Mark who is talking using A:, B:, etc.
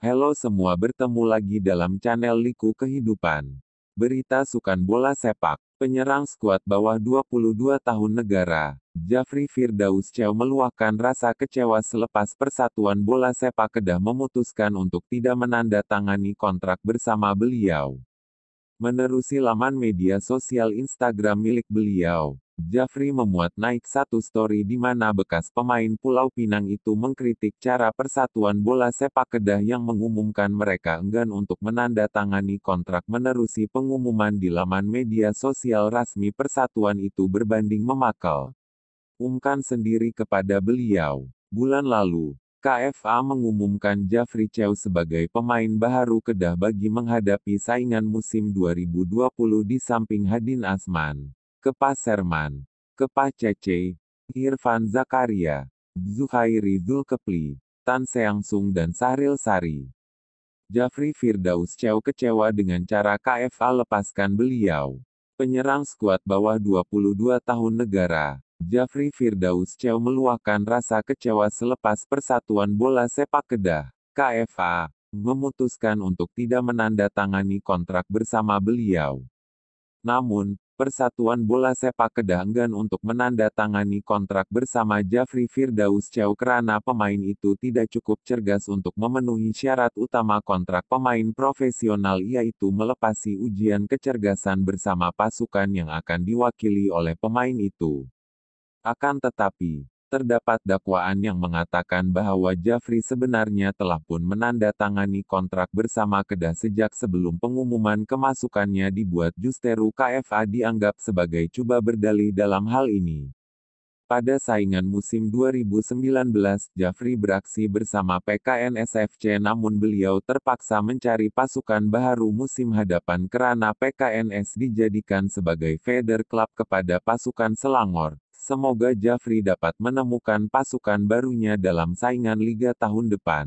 A: Halo semua bertemu lagi dalam channel Liku Kehidupan. Berita sukan bola sepak. Penyerang skuad bawah 22 tahun negara, Jafri Firdaus Chow meluahkan rasa kecewa selepas Persatuan Bola Sepak Kedah memutuskan untuk tidak menandatangani kontrak bersama beliau. Menerusi laman media sosial Instagram milik beliau, Jafri memuat naik satu story di mana bekas pemain Pulau Pinang itu mengkritik cara Persatuan Bola Sepak Kedah yang mengumumkan mereka enggan untuk menandatangani kontrak menerusi pengumuman di laman media sosial resmi persatuan itu berbanding memakal. Umkan sendiri kepada beliau. Bulan lalu, KFA mengumumkan Jafri Chow sebagai pemain baru Kedah bagi menghadapi saingan musim 2020 di samping Hadin Asman. Kepa Cece, Irfan Zakaria, Zuhairi Zulkepli, Tan Seang Sung dan Sahril Sari. Jafri Firdaus Chow kecewa dengan cara KFA lepaskan beliau. Penyerang skuad bawah 22 tahun negara, Jafri Firdaus Chow meluahkan rasa kecewa selepas Persatuan Bola Sepak Kedah, KFA, memutuskan untuk tidak menandatangani kontrak bersama beliau. Namun, Persatuan Bola Sepak Kedanggan untuk menandatangani kontrak bersama Jafri Firdaus Chow karena pemain itu tidak cukup cergas untuk memenuhi syarat utama kontrak pemain profesional yaitu melepasi ujian kecergasan bersama pasukan yang akan diwakili oleh pemain itu. Akan tetapi, terdapat dakwaan yang mengatakan bahwa Jafri sebenarnya telah pun menandatangani kontrak bersama Kedah sejak sebelum pengumuman kemasukannya dibuat Justeru KFA dianggap sebagai cuba berdalih dalam hal ini. Pada saingan musim 2019, Jafri beraksi bersama PKNSFC namun beliau terpaksa mencari pasukan baru musim hadapan karena PKNS dijadikan sebagai feeder club kepada pasukan Selangor. Semoga Jafri dapat menemukan pasukan barunya dalam saingan liga tahun depan.